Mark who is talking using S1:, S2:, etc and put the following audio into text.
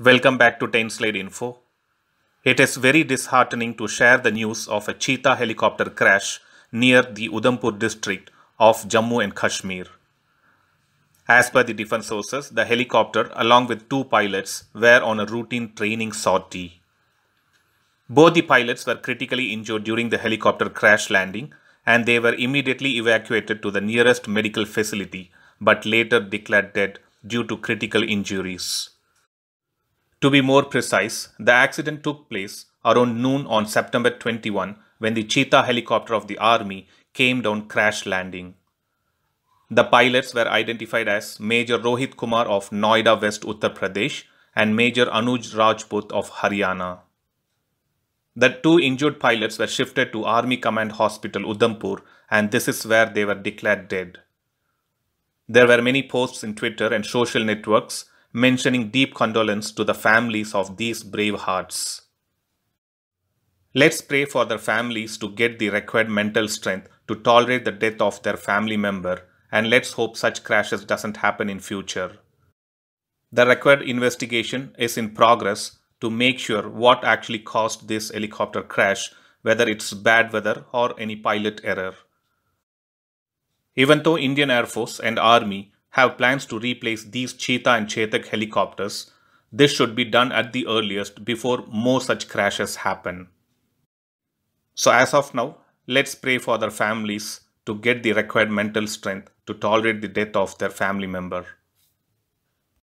S1: Welcome back to Tainslade Info. It is very disheartening to share the news of a cheetah helicopter crash near the Udhampur district of Jammu and Kashmir. As per the defense sources, the helicopter along with two pilots were on a routine training sortie. Both the pilots were critically injured during the helicopter crash landing and they were immediately evacuated to the nearest medical facility but later declared dead due to critical injuries. To be more precise, the accident took place around noon on September 21 when the Cheetah helicopter of the Army came down crash landing. The pilots were identified as Major Rohit Kumar of Noida West Uttar Pradesh and Major Anuj Rajput of Haryana. The two injured pilots were shifted to Army Command Hospital Udhampur and this is where they were declared dead. There were many posts in Twitter and social networks mentioning deep condolence to the families of these brave hearts. Let's pray for their families to get the required mental strength to tolerate the death of their family member and let's hope such crashes doesn't happen in future. The required investigation is in progress to make sure what actually caused this helicopter crash, whether it's bad weather or any pilot error. Even though Indian Air Force and Army have plans to replace these Cheetah and Chetak helicopters. This should be done at the earliest before more such crashes happen. So as of now, let's pray for their families to get the required mental strength to tolerate the death of their family member.